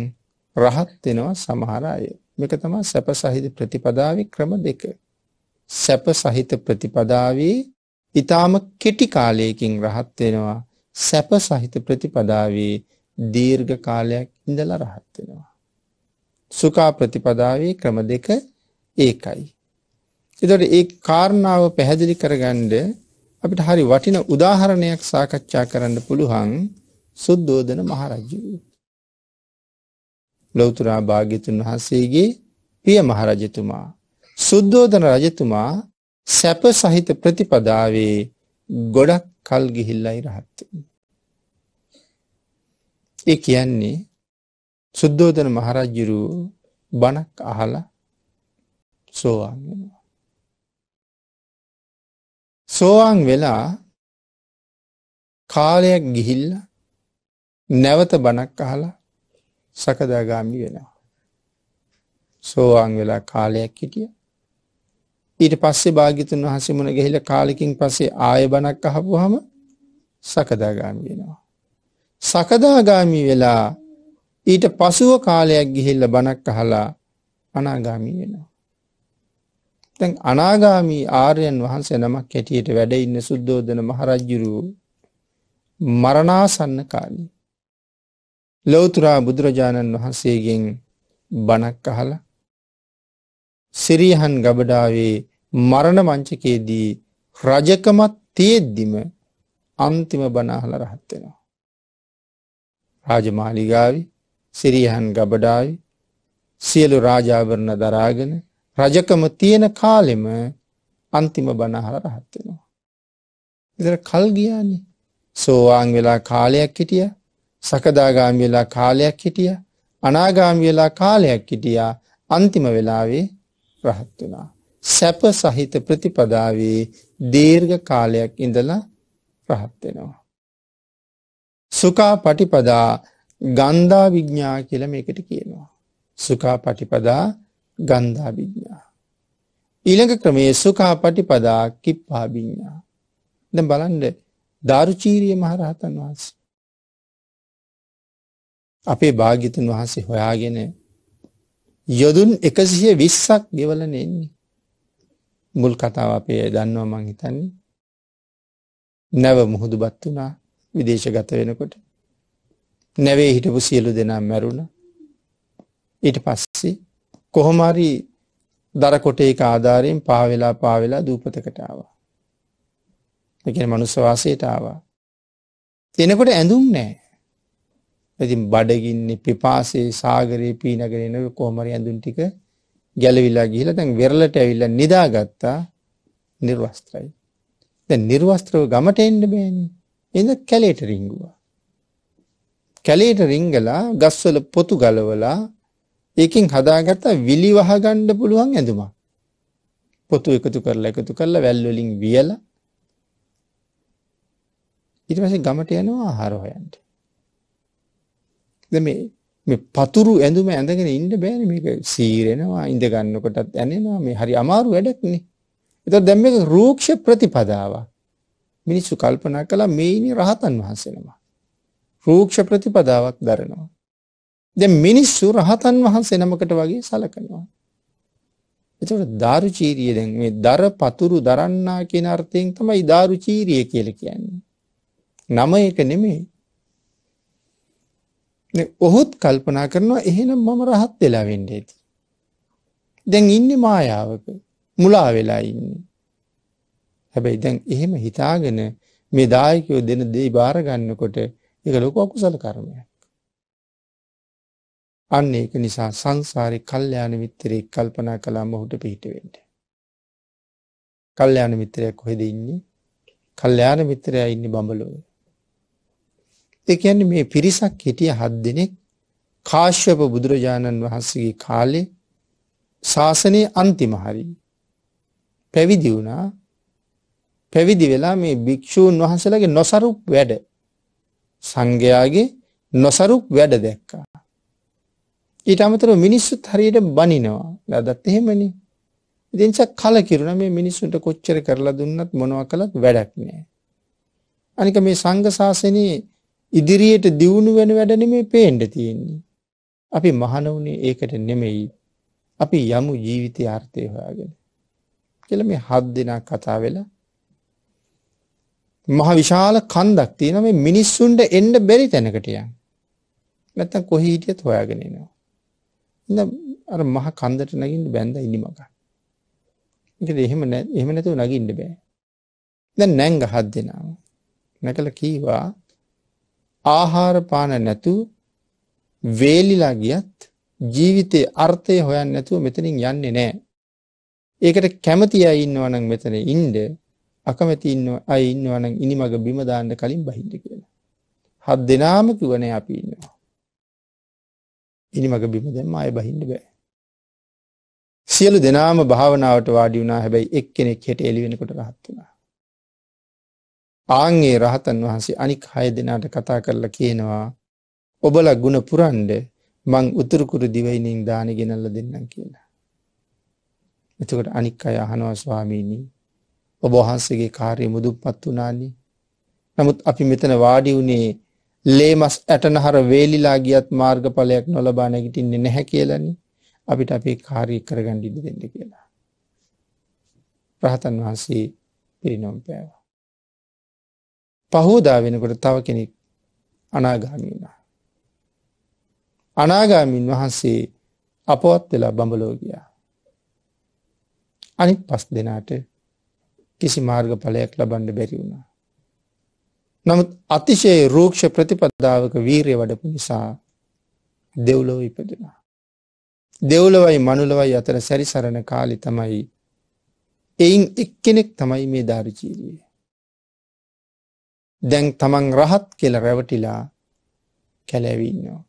රහත් වෙනවා සමහර අය. මේක තමයි සැප සහිත ප්‍රතිපදාවේ ක්‍රම දෙක. සැප සහිත ප්‍රතිපදාවේ ඊටාම කෙටි කාලයකින් රහත් වෙනවා සැප සහිත ප්‍රතිපදාවේ දීර්ඝ කාලයක් ඉඳලා රහත් වෙනවා. සුඛා ප්‍රතිපදාවේ ක්‍රම දෙක ඒකයි. එතකොට ඒ කාරණාව පැහැදිලි කරගන්න අපිට හරි වටින උදාහරණයක් සාකච්ඡා කරන්න පුළුවන් සුද්ධෝදන මහරජු. ලෞතර භාග්‍යතුන් වහන්සේගේ පිය මහරජතුමා සුද්ධෝදන රජතුමා සැප සහිත ප්‍රතිපදාවේ ගොඩක් කල් ගිහිල්ලයි රහත් ඒ කියන්නේ සුද්දෝදන මහරජ්ජුරු බණක් අහලා සෝවාන් වෙනවා. සෝවාන් වෙලා කාලයක් ගිහිල්ල නැවත බණක් අහලා සකදාගාමි වෙනවා. සෝවාන් වෙලා කාලයක් හිටිය ඊට පස්සේ භාග්‍යතුන් වහන්සේ මුණ ගැහිලා කාලෙකින් පස්සේ ආය බණක් අහපුවාම සකදාගාමි වෙනවා. සකදාගාමි වෙලා ඊට පසුව කාලයක් ගිහිල්ලා බණක් අහලා අනාගාමි වෙනවා. දැන් අනාගාමි ආර්යයන් වහන්සේ නමක් හැටියට වැඩ ඉන්න සුද්ධෝදන මහරජුරු මරණාසන්න කාලේ ලෞතර බුදුරජාණන් වහන්සේගෙන් බණක් අහලා සිරියහන් ගබඩාවේ මරණ මංචකයේදී රජකමත් තියෙද්දිම අන්තිම බනාහල රහත් වෙනවා. රාජමාලිගාවි සිරියහන් ගබඩාවි සියලු රාජාවරණ දරාගෙන රජකම තියෙන කාලෙම අන්තිම බනහල රහත් වෙනවා. ඉතර කල් ගියානේ. සෝවාන් වෙලා කාලයක් හිටිය සකදාගාමි වෙලා කාලයක් හිටිය අනාගාමි වෙලා කාලයක් හිටියා අන්තිම වෙලාවේ රහත් වුණා. සැප සහිත ප්‍රතිපදාවේ දීර්ඝ කාලයක් ඉඳලා රහත් වෙනවා. සුඛා පටිපදා ගන්ධා විඥා කියලා මේකට කියනවා. සුඛා පටිපදා ගන්ධා විඥා. ඊළඟ ක්‍රමයේ සුඛා පටිපදා කිප්පා විඥා. දැන් බලන්න දාරුචීරිය මහරහතන් වහන්සේ. අපේ භාග්‍යතුන් වහන්සේ හොයාගෙන යොදුන් 120ක් ගෙවලන එන්නේ. මුල් කතාව අපේ දන්නවා මං හිතන්නේ නැව මුහුදු බත් වනා විදේශගත වෙනකොට නැවේ හිටපු සියලු දෙනා මැරුණ ඊට පස්සේ කොහොමරි දරකොට ඒක ආධාරයෙන් පාවෙලා පාවෙලා දූපතකටාවා එකන මනුස්සවාසයට ආවා එනකොට ඇඳුම් නෑ ඇතින් බඩගින්නේ පිපාසේ සාගරයේ පීනගෙනන කොහොමරි ඇඳුම් ටික ගැලවිලා ගිහිලා දැන් වෙරළට ඇවිල්ලා නිදාගත්තා නිර්වස්ත්‍රයි. දැන් නිර්වස්ත්‍රව ගමට එන්න බෑනේ. එහෙනම් කැලේට රිංගුවා. කැලේට රිංගලා ගස්වල පොතු ගලවලා ඒකෙන් හදාගත්ත විලි වහගන්න පුළුවන් ඇඳුමක්. පොතු එකතු කරලා එකතු කරලා වැල් වලින් වියලා ඊට පස්සේ ගමට යනවා ආහාර හොයන්න. දැන් මේ මේ පතුරු ඇඳුම ඇඳගෙන ඉන්න බෑනේ මේක සීරෙනවා ඉඳ ගන්නකොටත් ඇනෙනවා මේ හරි අමාරු වැඩක්නේ. ඒතකොට දැන් මේක රූක්ෂ ප්‍රතිපදාවක්. මිනිස්සු කල්පනා කළා මේනි රහතන් වහන්සේ නම. රූක්ෂ ප්‍රතිපදාවක් දරනවා. දැන් මිනිස්සු රහතන් වහන්සේ නමකට වගේ සලකනවා. එතකොට දාරුචීරිය දැන් මේ දර පතුරු දරන්නා කියන අර්ථයෙන් තමයි දාරුචීරිය කියලා කියන්නේ. නම ඒක නෙමෙයි. ඔහොත් කල්පනා කරනවා එහෙනම් මම රහත් වෙලා වෙන්න ඇති. දැන් ඉන්නේ මායාවක මුලා වෙලා ඉන්නේ. හැබැයි දැන් එහෙම හිතාගෙන මේ දායකයෝ දෙන දේ බාර ගන්නකොට ඒක ලොකු අකුසල කර්මයක්. අන්න ඒක නිසා සංසාරේ කල්යාණ මිත්‍රයෙක් කල්පනා කළාම ඔහුට පිහිට වෙන්න. කල්යාණ මිත්‍රයෙක් කොහෙද ඉන්නේ? කල්යාණ මිත්‍රයා ඉන්නේ බඹලොවේ. ඒ කියන්නේ මේ පිරිසක් හිටිය හත් දෙනෙක් කාශ්‍යප බුදුරජාණන් වහන්සේගේ කාලේ ශාසනයේ අන්තිම හරි පැවිදි වුණා පැවිදි වෙලා මේ භික්ෂූන් වහන්සේලාගේ නොසරුක් වැඩ සංඝයාගේ නොසරුක් වැඩ දැක්කා ඊට අමතරව මිනිස්සුත් හරියට බනිනවා අදත් එහෙමනේ ඉතින් සක් කලකිරුණා මේ මිනිස්සුන්ට කොච්චර කරලා දුන්නත් මොනවා කළත් වැඩක් නෑ අනික මේ සංඝ ශාසනයේ ඉදිරියට දියුණු වෙන වැඩ නෙමෙයි පේන්න තියෙන්නේ. අපි මහන වුණේ ඒකට නෙමෙයි. අපි යමු ජීවිතයේ අර්ථය හොයාගෙන. කියලා මේ හත් දෙනා කතා වෙලා මහ විශාල කන්දක් තියෙන මේ මිනිස්සුන්ට එන්න බැරි තැනකට යන්න. නැත්තම් කොහේ හිටියත් හොයාගෙන එනවා. ඉතින් අර මහ කන්දට නගින්න බැඳ ඉනිමක. ඉතින් එහෙම නැ එහෙම නැතුව නගින්න බෑ. දැන් නැංග හත් දෙනාම. නැකලා කීවා ආහාර පාන නැතුව වේලිලා ගියත් ජීවිතේ අර්ථය හොයන් නැතුව මෙතනින් යන්නේ නෑ. ඒකට කැමති අය ඉන්නවනම් මෙතන ඉන්ඩ අකමැති ඉන්න අය ඉන්නවනම් ඉනිමඟ බිමදාන්න කලින් බහින්ද කියලා. හත් දෙනාම කිවනේ අපි ඉන්නවා. ඉනිමඟ බිම දෙම අය බහින්ඩ බෑ. සියලු දෙනාම භාවනාවට වාඩි වුණා හැබැයි එක්කෙනෙක් හෙට එලිවෙනකොට රහත් වුණා. ආංගේ රහතන් වහන්සේ අනික් හය දෙනාට කතා කරලා කියනවා ඔබල ගුණ පුරන්ඩ මං උතුරකුරු දිවයිනින් දාන ගෙනල්ල දෙන්නම් කියලා. එතකොට අනික් අය අහනවා ස්වාමීණී ඔබ වහන්සේගේ කාරය මුදුපත් වනානි නමුත් අපි මෙතන වාඩි වුණේ ලේ මස් ඇටනහර වේලිලා ගියත් මාර්ගඵලයක් නොලබා නැගිටින්නේ නැහැ කියලනි අපිට අපේ කාරී කරගණ්ඩිඩි දෙන්න කියලා. රහතන් වහන්සේ පිරිනොම් පෑවා. පහෝදා වෙනකොට තව කෙනෙක් අනාගාමී වුණා. අනාගාමීන් වහන්සේ අපවත් වෙලා බඹලෝගියා. අනිත් පස් දෙනාට කිසි මාර්ග පලයක් ලබන්ඩ බැරි වුණා. නමුත් අතිශයේ රූක්ෂ ප්‍රතිපදාවක වීරය වඩපු නිසා දෙව්ලොව ඉපදුනා. දෙව්ලවයි මනුලවයි අතර සැරිසරණ කාලි තමයි එයින් එක්කෙනෙක් තමයි මේ ධාරචීරියේ. දැන් තමන් රහත් කියලා රැවටිලා කැලෑවි ඉන්නවා.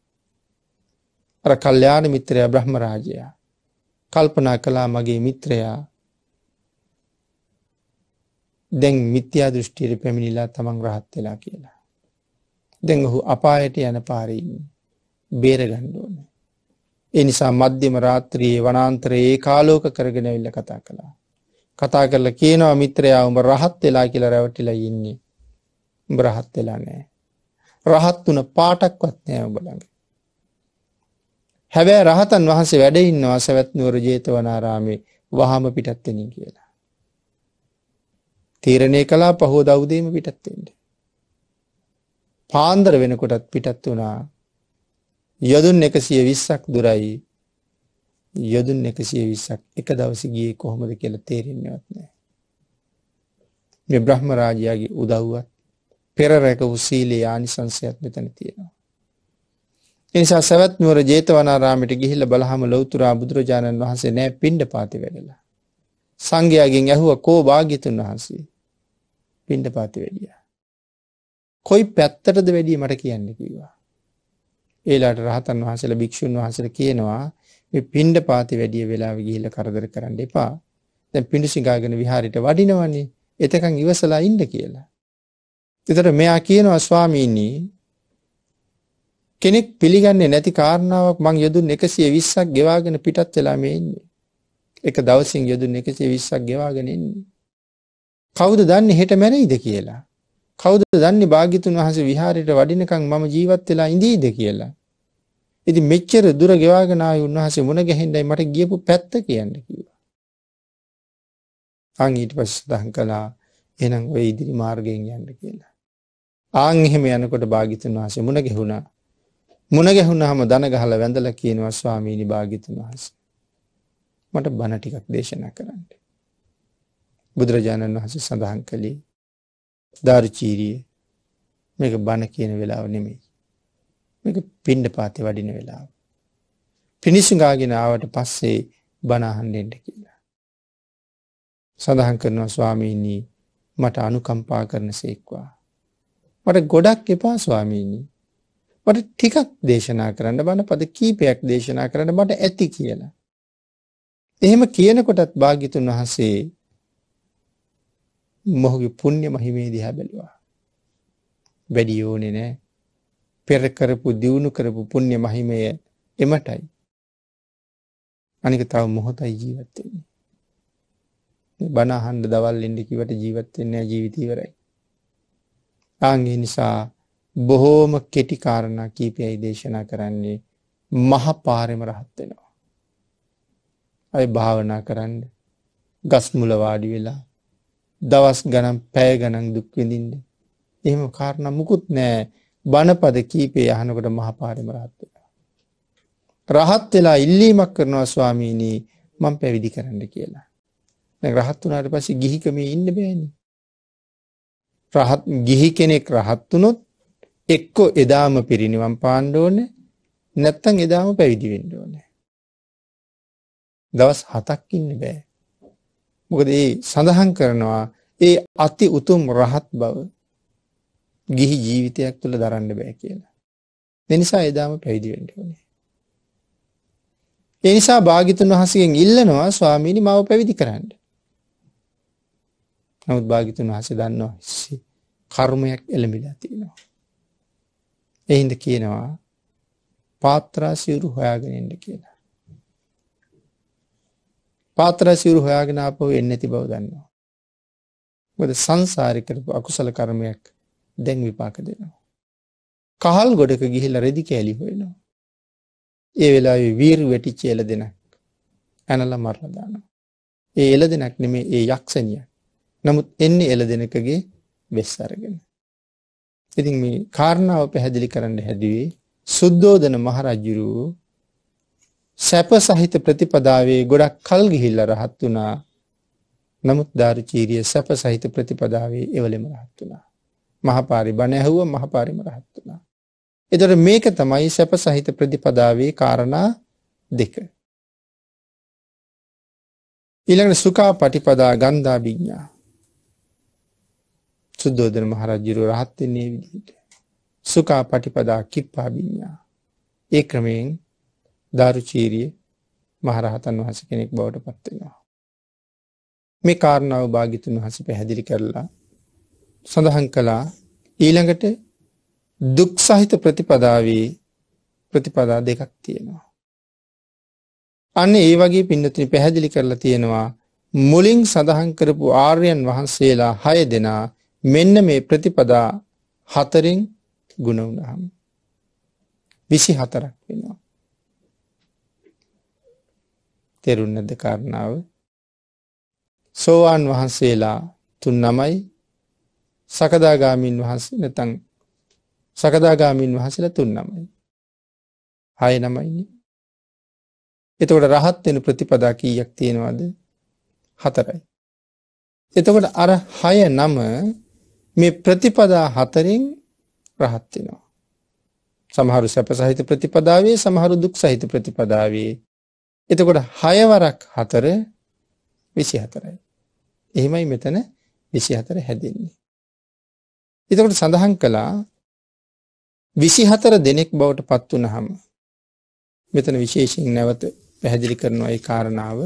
අර කල්යාණ මිත්‍රයා බ්‍රහ්මරාජයා කල්පනා කළා මගේ මිත්‍රයා දැන් මිත්‍යා දෘෂ්ටියට පැමිණිලා තමන් රහත් වෙලා කියලා. දැන් ඔහු අපායට යන පාරීන් බේරගන්න ඕන. ඒ නිසා මධ්‍යම රාත්‍රියේ වනාන්තරයේ ඒකාලෝක කරගෙන ඇවිල්ලා කතා කළා. කතා කරලා කියනවා මිත්‍රයා උඹ රහත් වෙලා කියලා රැවටිලා ඉන්නේ. උඹ රහත් වෙලා නෑ. රහත් වුණ පාටක්වත් නෑ උඹලඟ. හැබැයි රහතන් වහන්සේ වැඩ ඉන්නවා සවැත්නුවර ජේතවනාරාමේ වහම පිටත් වෙනින් කියලා. තීරණය කළා පහෝදා උදේම පිටත් වෙන්න. පාන්දර වෙනකොටත් පිටත් වුණා. යදුන් 120ක් දුරයි. යදුන් 120ක් එක දවසේ ගියේ කොහොමද කියලා තේරෙන්නේවත් නැහැ. මේ බ්‍රහ්ම රාජයාගේ උදව්වත් පෙර රැක වූ සීලේ ආනිසංසයක් මෙතන තියෙනවා. ඒ නිසා සවැත් නුවර ජේතවනාරාමයට ගිහිල්ලා බලහම ලෞතර බුදුරජාණන් වහන්සේ නෑ පිණ්ඩපාති වැඩලා. සංඝයාගෙන් ඇහුවා කෝ භාග්‍යතුන් වහන්සේ පිණ්ඩපාති වැඩියා. කොයි පැත්තටද වැඩිය මට කියන්න කිව්වා. ඒලාට රහතන් වහන්සේලා භික්ෂුන් වහන්සේලා කියනවා මේ පිණ්ඩපාති වැඩිය වෙලාව ගිහිල්ලා කරදර කරන්න එපා. දැන් පිඬුසිඟාගෙන විහාරයට වඩිනවනේ. එතකන් ඉවසලා ඉන්න කියලා. එතකොට මෙයා කියනවා ස්වාමීනි කෙනෙක් පිළිගන්නේ නැති කාරණාවක් මං යදුන් 120ක් ගෙවාගෙන පිටත් වෙලා මේ ඉන්නේ. එක දවසින් යදුන් 120ක් ගෙවාගෙන ඉන්නේ. කවුද දන්නේ හෙට මැරෙයිද කියලා? කවුද දන්නේ භාග්‍යතුන් වහන්සේ විහාරයට වඩිනකන් මම ජීවත් වෙලා ඉඳීද කියලා? ඉතින් මෙච්චර දුර ගෙවාගෙන ආයි උන්වහන්සේ මුණ ගැහෙන්නයි මට ගියපු පැත්ත කියන්න කිව්වා. අන් ඊට පස්සේ සඳහන් කළා එහෙනම් ওই ඉදිරි මාර්ගයෙන් යන්න කියලා. ආං එහෙම යනකොට භාගිතන් වහසේ මුණ ගැහුණා මුණ ගැහුණහම දන ගහලා වැඳලා කියනවා ස්වාමීනි භාගිතුන් වහන්සේ මට බණ ටිකක් දේශනා කරන්න බුදුරජාණන් වහන්සේ සඳහන් කළේ දාරුචීරිය මේක බණ කියන වෙලාව නෙමෙයි මේක පිණ්ඩ පාති වඩින වෙලාව පිණිසුඟාගෙන ආවට පස්සේ බණහන්ඩෙන්ට කියලා සඳහන් කරනවා ස්වාමීනී මට අනුකම්පා කරන සේක්වා මට ගොඩක් එපා ස්වාමීනි. මට ටිකක් දේශනා කරන්න බණ පද කීපයක් දේශනා කරන්න මට ඇති කියලා. එහෙම කියනකොටත් භාග්‍යතුන් වහන්සේ මොහුගේ පුණ්‍ය මහිමේ දිහා බැලුවා. වැඩි යෝනේ නෑ. පෙර කරපු දියුණු කරපු පුණ්‍ය මහිමය එමටයි. අනික තව මොහොතයි ජීවත් වෙන්නේ. බණ අහන්න දවල් එන්න කිව්වට ජීවත් වෙන්නේ නැහැ ජීවිතය ඉවරයි. අංගේ නිසා බොහෝම කෙටිකාරණ කීපයයි දේශනා කරන්නේ මහ පාරෙම රහත් වෙනවා. අය භාවනා කරන්න ගස්මුල වාඩි වෙලා දවස් ගනම් පැය ගනන් දුක්විඳින්ට එහෙම කාරණ මුකුත් නෑ බණපද කීපේ යහනකොට මහපාරිම රහත් වෙලා. රහත් වෙලා ඉල්ලීමක් කරනවා ස්වාමීනී මං පැවිදි කරන්න කියලා. රහත් වනාට පස ගිහිකමේ ඉන්න බෑනි රහත් ගිහි කෙනෙක් රහත් වුණොත් එක්කෝ එදාම පිරිනිවන් පාන්න ඕනේ නැත්තම් එදාම පැවිදි වෙන්න ඕනේ. දවස් 7ක් ඉන්න බෑ. මොකද ඒ සඳහන් කරනවා ඒ අති උතුම් රහත් බව ගිහි ජීවිතයක් තුළ දරන්න බෑ කියලා. එනිසා එදාම පැවිදි වෙන්න ඕනේ. ඒ නිසා භාග්‍යතුන් වහන්සේගෙන් ඉල්ලනවා ස්වාමීනි මාව පැවිදි කරන්න. නමුත් භාගිතුන් වහස දන්නවා හිස්සේ කර්මයක් එළඹිලා තියෙනවා. එහින්ද කියනවා පාත්‍රාසිවරු හොයාගෙනෙන්ට කියලා. පාත්‍රාසිවරු හොයාගෙනාපව එන්න ඇති බව දන්නවා. ගොද සංසාරිකරපු අකුසල කර්මයක් දැන් විපාක දෙනවා. කහල් ගොඩක ගිහිල්ල රෙදි කෑලි හොයනවා. ඒ වෙලා වීරු වැටිච්චේල දෙනක් ඇනල මරලදාන. ඒ එල දෙනක් නෙමේ ඒ යක්ෂණියක්. නමුත් එන්නේ එළ දෙනකගේ වෙස් අරගෙන. ඉතින් මේ කාරණාව පැහැදිලි කරන්න හැදුවේ සුද්දෝදන මහරජ්ජුරුවූ සැප සහිත ප්‍රතිපදාවේ ගොඩක් කල් ගිහිල්ල රහත් වනා නමුත් ධාරචීරිය සැප සහිත ප්‍රතිපදාවේ එවලෙම රහත් වනා. මහපාරි බණ ඇහුව මහපාරිම රහත් වනා. එතොට මේක තමයි සැප සහිත ප්‍රතිපදාවේ කාරණා දෙක. ඊළඟ සුකා පටිපදා ගන්ධා භිඥ්ඥා සුද්දෝදන මහරජ්ජුරුව රහත් වෙන්නේ විදිහට. සුකා පටිපදා කිප්පා විඤ්ඤා. ඒ ක්‍රමයෙන් දාරුචීරිය මහරහතන් වහන්සේ කෙනෙක් බවට පත් වෙනවා. මේ කාරණාව භාග්‍යතුන් වහන්සේ පැහැදිලි කරලා සඳහන් කළා ඊළඟට දුක් සහිත ප්‍රතිපදාවේ ප්‍රතිපදා දෙකක් තියෙනවා. අන්න ඒ වගේ පින්නතින පැහැදිලි කරලා තියෙනවා මුලින් සඳහන් කරපු ආර්යන් වහන්සේලා හය දෙනා මෙන්න මේ ප්‍රතිපදා හතරෙන් ගුණ වුණහම්. විසි හතරක් වෙනවා. තෙරුන්නද කාරණාව සෝවාන් වහන්සේලා තුන් නමයි සකදාගාමීන් වහන්සේ නැතන් සකදාගාමීන් වහසල තුන් නමයි. හය නමයින්නේ. එතකොට රහත් වෙන ප්‍රතිපදා කීයක් තියෙනවාද හතරයි. එතකොට අර හය නම මේ ප්‍රතිපදා හතරෙන් රහත් වෙනවා. සමහරු සැප සහිත ප්‍රතිපදාවේ සමහරු දුක් සහිත ප්‍රතිපදාවේ. එතකොට හයවරක් හතර විසි හතරයි. එහෙමයි මෙතන විසි හතර හැදෙන්නේ. එතකොට සඳහන් කළා විසි හතර දෙනෙක් බවට පත් වනහම මෙතන විශේෂයෙන් නැවත පැහැදිලි කරනවා ඒ කාරණාව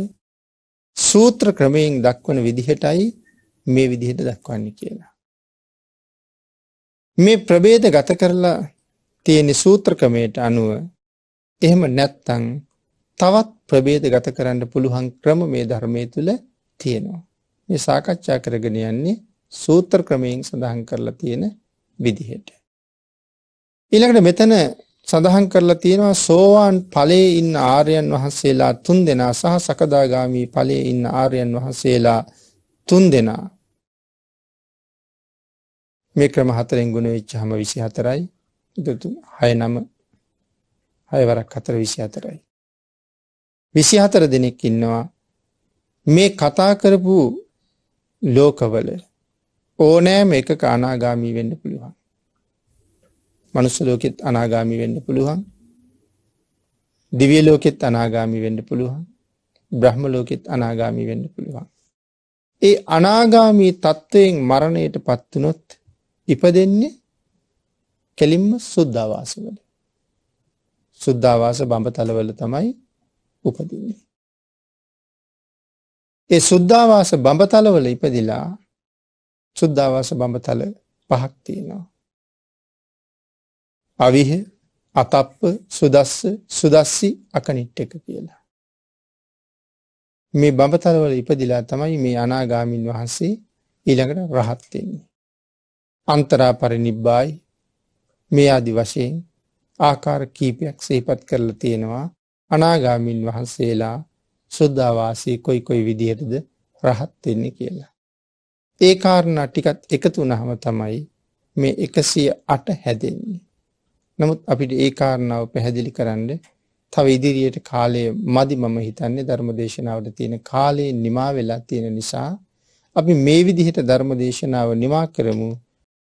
සූත්‍ර ක්‍රමයෙන් දක්වන විදිහටයි මේ විදිහට දක්වන්නේ කියලා. මේ ප්‍රබේද ගත කරලා තියෙන සූත්‍රකමයට අනුව එහෙම නැත්තං තවත් ප්‍රබේද ගත කරන්න පුළුවන් ක්‍රම මේ ධර්මය තුළ තියෙනවා. මේ සාකච්ඡා කරගෙන යන්නේ සූත්‍ර ක්‍රමයෙන් සඳහන් කරලා තියෙන විදිහට. ඊළඟට මෙතන සඳහන් කරලා තියෙනවා සෝවාන් ඵලයේ ඉන්න ආර්යයන් වහන්සේලා 3 දෙනා සහ සකදාගාමි ඵලයේ ඉන්න ආර්යයන් වහන්සේලා 3 දෙනා මේ ක්‍රම හතරෙන් ගුණ වෙච්චහම 24යි. දුතු 6 9 6 වරක් 4 24යි. 24 දෙනෙක් ඉන්නවා මේ කතා කරපු ලෝකවල ඕනෑම එකක අනාගාමී වෙන්න පුළුවන්. මනුස්ස ලෝකෙත් අනාගාමි වෙන්න පුළුවන්. දිවිය ලෝකෙත් අනාගාමි වෙන්න පුළුවන්. බ්‍රහ්ම ලෝකෙත් අනාගාමි වෙන්න පුළුවන්. ඒ අනාගාමී තත්ත්වයෙන් මරණයට පත්වනොත් ඉපදෙන්නේ කෙලින්ම සුද්ධවාසවල. සුද්ධවාස බඹතලවල තමයි උපදින්නේ. ඒ සුද්ධවාස බඹතලවල ඉපදිලා සුද්ධවාස බඹතල පහක් තියෙනවා. අවිහ අතප්ප සුදස්ස සුදස්සි අකනිට් එක කියලා. මේ බඹතලවල ඉපදිලා තමයි මේ අනාගාමින් වහන්සේ ඊළඟට රහත්වෙන්නේ. අන්තරා පරිනිබ්බායි මේ අදි වශයෙන් ආකාර කීපයක් සේපත් කරලා තියෙනවා අනාගාමින් වහන්සේලා සුද්ධවාසී කොයි කොයි විදිහටද රහත් වෙන්නේ කියලා. ඒ කාරණා ටිකත් එකතු වුණාම තමයි මේ 108 හැදෙන්නේ. නමුත් අපිට ඒ කාරණාව පැහැදිලි කරන්න තව ඉදිරියට කාලය මදි මම හිතන්නේ ධර්මදේශනාවට තියෙන කාලේ නිමා වෙලා තියෙන නිසා අපි මේ විදිහට ධර්මදේශනාව නිමා කරමු